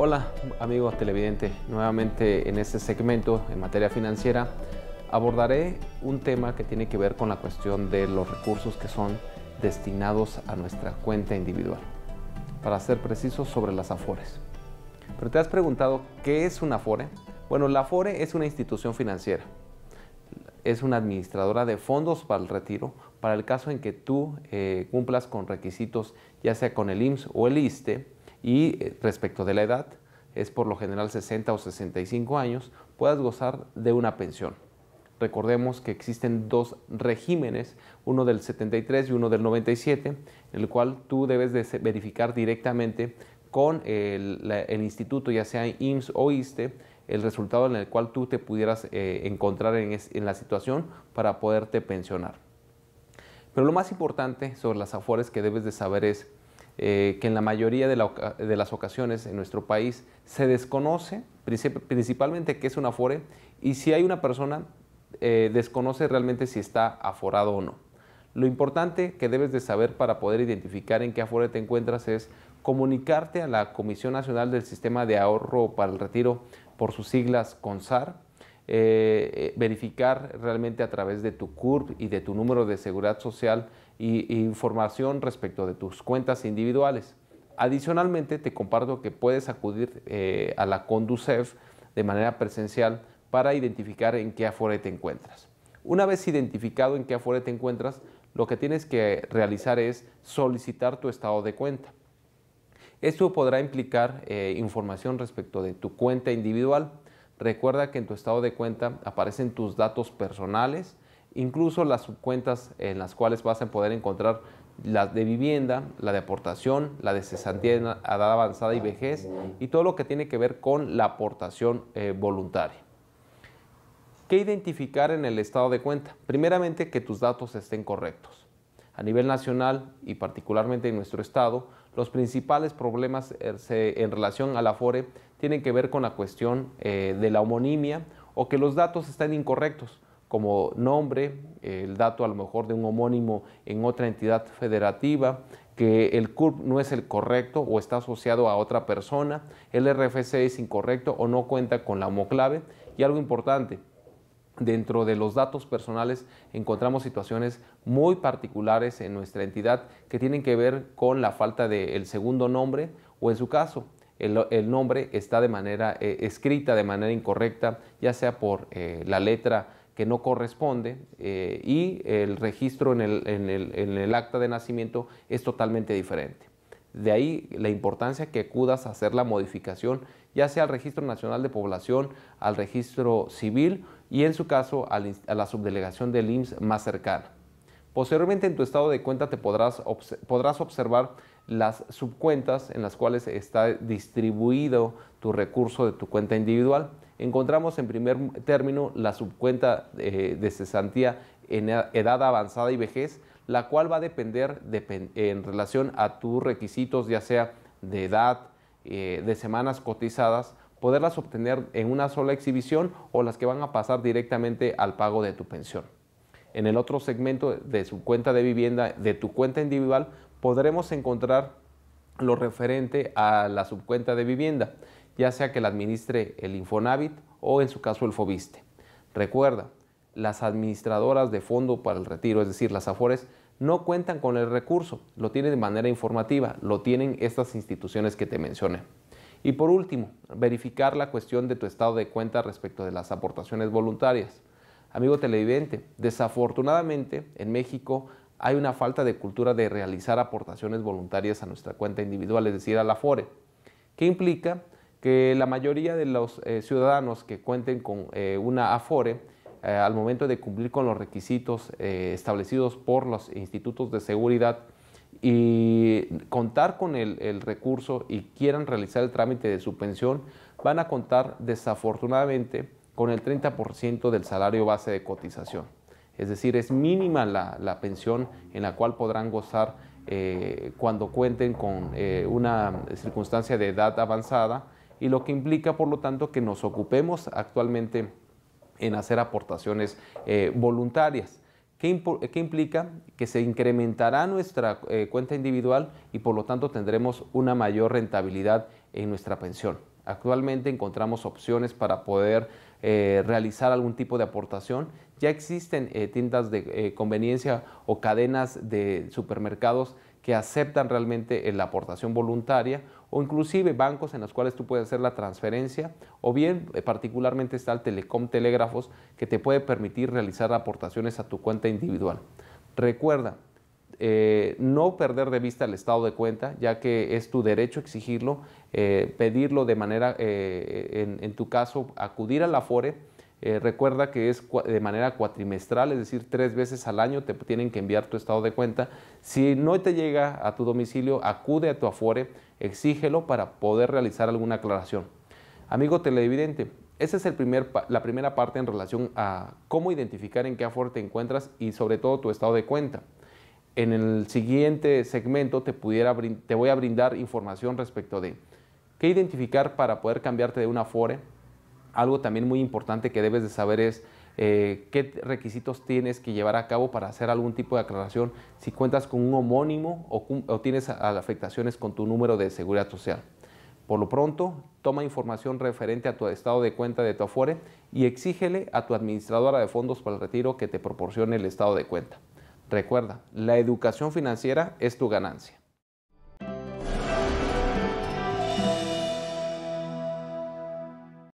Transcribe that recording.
Hola amigos televidentes, nuevamente en este segmento en materia financiera abordaré un tema que tiene que ver con la cuestión de los recursos que son destinados a nuestra cuenta individual, para ser preciso, sobre las afores. Pero te has preguntado, ¿qué es una afore? Bueno, la afore es una institución financiera, es una administradora de fondos para el retiro, para el caso en que tú eh, cumplas con requisitos ya sea con el IMSS o el ISTE, y eh, respecto de la edad, es por lo general 60 o 65 años, puedas gozar de una pensión. Recordemos que existen dos regímenes, uno del 73 y uno del 97, en el cual tú debes de verificar directamente con el, instituto, ya sea IMSS o ISTE, el resultado en el cual tú te pudieras eh, encontrar en, la situación para poderte pensionar. Pero lo más importante sobre las afores que debes de saber es eh, que en la mayoría de, las ocasiones en nuestro país se desconoce, principalmente qué es un afore, y si hay una persona, eh, desconoce realmente si está aforado o no. Lo importante que debes de saber para poder identificar en qué afore te encuentras es comunicarte a la Comisión Nacional del Sistema de Ahorro para el Retiro, por sus siglas CONSAR, eh, eh, verificar realmente a través de tu CURP y de tu número de seguridad social y, información respecto de tus cuentas individuales. Adicionalmente, te comparto que puedes acudir eh, a la Conducef de manera presencial para identificar en qué afuera te encuentras. Una vez identificado en qué afuera te encuentras, lo que tienes que realizar es solicitar tu estado de cuenta. Esto podrá implicar información respecto de tu cuenta individual, Recuerda que en tu estado de cuenta aparecen tus datos personales, incluso las subcuentas en las cuales vas a poder encontrar la de vivienda, la de aportación, la de cesantía edad avanzada y vejez y todo lo que tiene que ver con la aportación eh, voluntaria. ¿Qué identificar en el estado de cuenta? Primeramente que tus datos estén correctos. A nivel nacional y particularmente en nuestro estado, los principales problemas eh, en relación al Afore tienen que ver con la cuestión eh, de la homonimia o que los datos están incorrectos, como nombre, el dato a lo mejor de un homónimo en otra entidad federativa, que el CURP no es el correcto o está asociado a otra persona, el RFC es incorrecto o no cuenta con la homoclave. Y algo importante, Dentro de los datos personales encontramos situaciones muy particulares en nuestra entidad que tienen que ver con la falta del segundo nombre o en su caso el, nombre está de manera eh, escrita de manera incorrecta, ya sea por eh, la letra que no corresponde eh, y el registro en el, en el acta de nacimiento es totalmente diferente. De ahí la importancia que acudas a hacer la modificación ya sea al Registro Nacional de Población, al Registro Civil y en su caso a la subdelegación del IMSS más cercana. Posteriormente en tu estado de cuenta te podrás, podrás observar las subcuentas en las cuales está distribuido tu recurso de tu cuenta individual. Encontramos en primer término la subcuenta eh, de cesantía en e-, edad avanzada y vejez, la cual va a depender en relación a tus requisitos, ya sea de edad, eh, de semanas cotizadas, poderlas obtener en una sola exhibición o las que van a pasar directamente al pago de tu pensión. En el otro segmento de su cuenta de vivienda, de tu cuenta individual, podremos encontrar lo referente a la subcuenta de vivienda, ya sea que la administre el Infonavit o en su caso el Fobiste. Recuerda, las administradoras de fondo para el retiro, es decir, las AFORES, no cuentan con el recurso, lo tienen de manera informativa, lo tienen estas instituciones que te mencioné. Y por último, verificar la cuestión de tu estado de cuenta respecto de las aportaciones voluntarias. Amigo televidente, desafortunadamente en México hay una falta de cultura de realizar aportaciones voluntarias a nuestra cuenta individual, es decir, a la FORE, que implica que la mayoría de los eh, ciudadanos que cuenten con eh, una AFORE eh, al momento de cumplir con los requisitos eh, establecidos por los institutos de seguridad y contar con el, recurso y quieran realizar el trámite de su pensión, van a contar desafortunadamente con el 30% del salario base de cotización. Es decir, es mínima la, pensión en la cual podrán gozar eh, cuando cuenten con una circunstancia de edad avanzada y lo que implica, por lo tanto, que nos ocupemos actualmente en hacer aportaciones eh, voluntarias. ¿Qué, implica? Que se incrementará nuestra eh, cuenta individual y por lo tanto tendremos una mayor rentabilidad en nuestra pensión. Actualmente encontramos opciones para poder eh, realizar algún tipo de aportación. Ya existen tiendas de conveniencia o cadenas de supermercados que aceptan realmente eh, la aportación voluntaria o inclusive bancos en los cuales tú puedes hacer la transferencia o bien eh, particularmente está el Telecom Telégrafos que te puede permitir realizar aportaciones a tu cuenta individual. Recuerda, eh, no perder de vista el estado de cuenta, ya que es tu derecho exigirlo, pedirlo de manera, en, en tu caso, acudir a la FORE eh, recuerda que es de manera cuatrimestral, es decir, tres veces al año te tienen que enviar tu estado de cuenta. Si no te llega a tu domicilio, acude a tu Afore, exígelo para poder realizar alguna aclaración. Amigo televidente, esa es la primera parte en relación a cómo identificar en qué Afore te encuentras y sobre todo tu estado de cuenta. En el siguiente segmento te, voy a brindar información respecto de qué identificar para poder cambiarte de un Afore, algo también muy importante que debes de saber es eh, qué requisitos tienes que llevar a cabo para hacer algún tipo de aclaración si cuentas con un homónimo o, tienes afectaciones con tu número de seguridad social. Por lo pronto, toma información referente a tu estado de cuenta de tu Afore y exígele a tu administradora de fondos para el retiro que te proporcione el estado de cuenta. Recuerda, la educación financiera es tu ganancia.